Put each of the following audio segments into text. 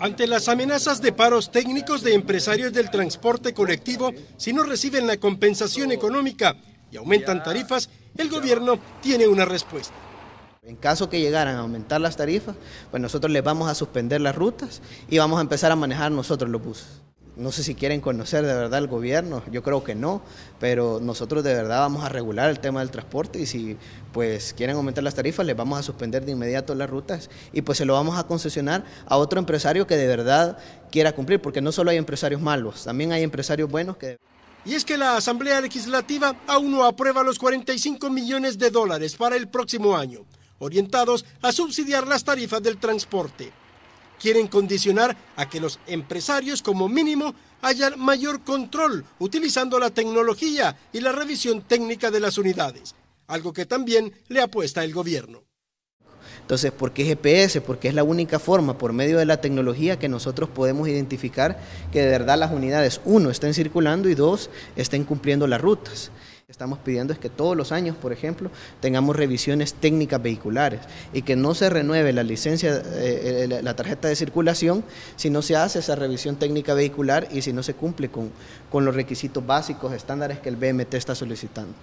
Ante las amenazas de paros técnicos de empresarios del transporte colectivo, si no reciben la compensación económica y aumentan tarifas, el gobierno tiene una respuesta. En caso que llegaran a aumentar las tarifas, pues nosotros les vamos a suspender las rutas y vamos a empezar a manejar nosotros los buses no sé si quieren conocer de verdad el gobierno, yo creo que no, pero nosotros de verdad vamos a regular el tema del transporte y si pues quieren aumentar las tarifas les vamos a suspender de inmediato las rutas y pues se lo vamos a concesionar a otro empresario que de verdad quiera cumplir, porque no solo hay empresarios malos, también hay empresarios buenos que... Y es que la Asamblea Legislativa aún no aprueba los 45 millones de dólares para el próximo año, orientados a subsidiar las tarifas del transporte quieren condicionar a que los empresarios como mínimo hayan mayor control utilizando la tecnología y la revisión técnica de las unidades, algo que también le apuesta el gobierno. Entonces, ¿por qué GPS? Porque es la única forma, por medio de la tecnología, que nosotros podemos identificar que de verdad las unidades, uno, estén circulando y dos, estén cumpliendo las rutas. Estamos pidiendo es que todos los años, por ejemplo, tengamos revisiones técnicas vehiculares y que no se renueve la licencia, eh, eh, la, tarjeta de circulación, si no se hace esa revisión técnica vehicular y si no se cumple con, con los requisitos básicos, estándares que el BMT está solicitando.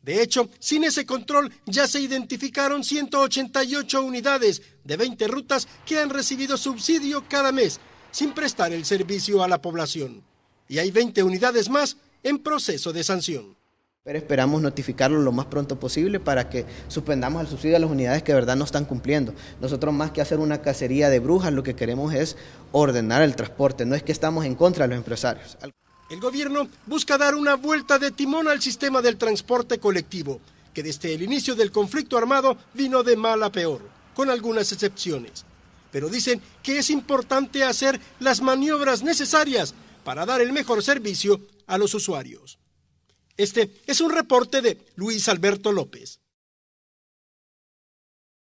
De hecho, sin ese control ya se identificaron 188 unidades de 20 rutas que han recibido subsidio cada mes sin prestar el servicio a la población. Y hay 20 unidades más en proceso de sanción. Pero esperamos notificarlo lo más pronto posible para que suspendamos el subsidio a las unidades que de verdad no están cumpliendo. Nosotros más que hacer una cacería de brujas, lo que queremos es ordenar el transporte. No es que estamos en contra de los empresarios. El gobierno busca dar una vuelta de timón al sistema del transporte colectivo, que desde el inicio del conflicto armado vino de mal a peor, con algunas excepciones. Pero dicen que es importante hacer las maniobras necesarias para dar el mejor servicio a los usuarios. Este es un reporte de Luis Alberto López.